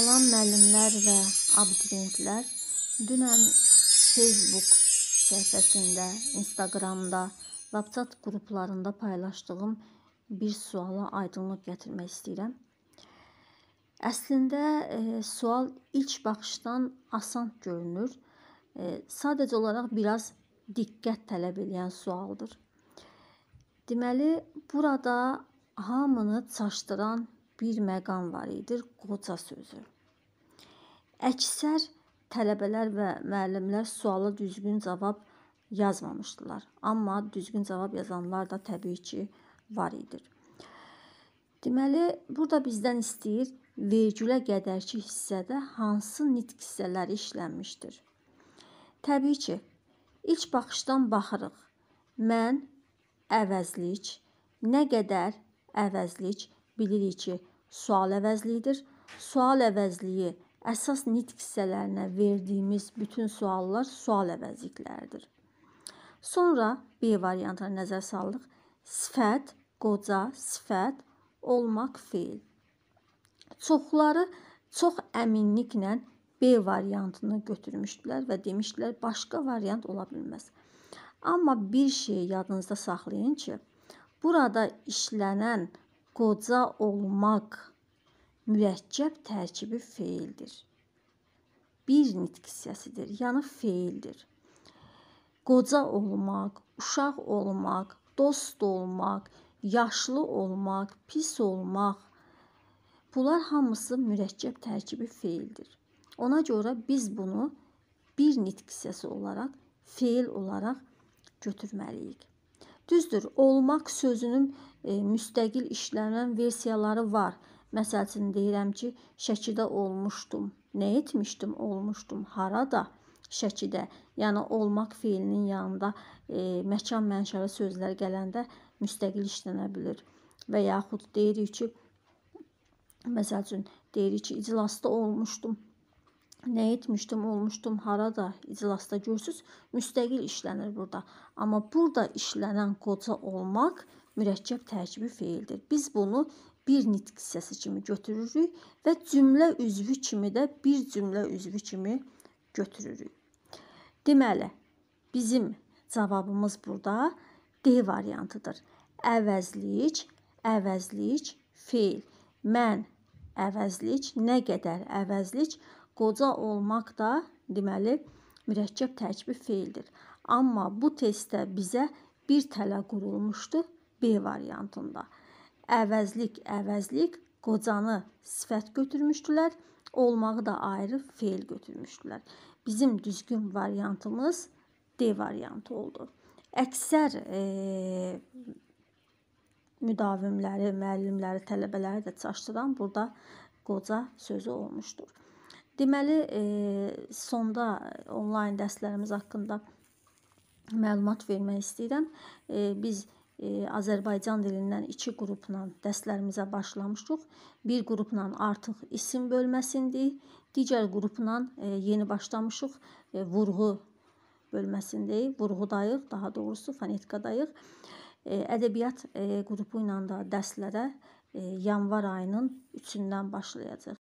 Salam müəllimlər və abituriyentlər. Dünən Facebook səhifəsində, Instagramda, WhatsApp qruplarında paylaşdığım bir suala aydınlıq gətirmək istəyirəm. Əslində e, sual ilk baxışdan asan görünür. E, sadəcə olaraq biraz diqqət tələb edən sualdır. Deməli, burada hamını çaşdıran bir məqam var idi, qoca sözü. Əksər tələbələr və müəllimlər suala düzgün cavab yazmamışdılar, amma düzgün cavab yazanlar da təbii ki, var idi. Deməli, burada bizdən istəyir vergülə qədərki hissədə hansı nitq hissələri işlənmişdir. Təbii ki, ilk baxışdan baxırıq. Mən əvəzlik, nə qədər əvəzlik, bilirik ki, sual əvəzliyidir. Sual əvəzliyi əsas nitq hissələrinə verdiyimiz bütün suallar sual əvəzlikləridir. Sonra B variantına nəzər saldıq. Sifət, qoca, sifət, olmaq, feil. Çoxları çox əminliklə B variantını götürmüşdülər və demişdilər başqa variant ola bilməz. Amma bir şeyi yadınızda saxlayın ki, burada işlənən qoca olmaq mürəkkəb tərkibi feildir. Bir nitq hissəsidir, yəni feildir. Qoca olmaq, uşaq olmaq, dost olmaq, yaşlı olmaq, pis olmaq bunlar hamısı mürəkkəb tərkibi feildir. Ona görə biz bunu bir nitq hissəsi olaraq feil olaraq götürməliyik. Düzdür, olmaq sözünün e, müstəqil işlənən versiyaları var. Məsələn deyirəm ki, Şəkidə olmuşdum. Nə etmişdim? Olmuşdum. Harada? Şəkidə. Yəni olmaq fiilinin yanında e, məkan mənşəli sözlər gələndə müstəqil işlənə bilir. Və yaxud deyirik ki, məsəl üçün deyirik ki, iclasda olmuşdum. Nə etmişdim, olmuşdum, harada iclasda görürsüz, müstəqil işlənir burada. Amma burada işlənən qoca olmaq mürəkkəb tərkibi feildir. Biz bunu bir nitq hissəsi kimi götürürük və cümlə üzvü kimi də bir cümlə üzvü kimi götürürük. Deməli, bizim cavabımız burada D variantıdır. Əvəzlik, əvəzlik, feil. Mən əvəzlik, nə qədər əvəzlik, əvəzlik qoca olmaq da deməli mürəkkəb tərkibi feildir. Amma bu testdə bizə bir tələ qurulmuşdu B variantında. Əvəzlik, əvəzlik qocanı sifət götürmüşdülər, olmağı da ayrı feil götürmüşdülər. Bizim düzgün variantımız D variantı oldu. Əksər e, müdavimləri, müəllimləri, tələbələri də çaşdıran burada qoca sözü olmuşdur. Deməli, e, sonda e, onlayn dərslərimiz haqqında məlumat vermək istəyirəm. E, biz Azərbaycan dilindən iki qrupla dərslərimizə başlamışdıq. Bir qrupla artıq isim bölməsindik, digər qrupla yeni başlamışıq vurğu bölməsindəyik, vurğudayıq, daha doğrusu fonetikadayıq. Ədəbiyyat qrupu ilə də dərslərə yanvar ayının 3-dən başlayacaq.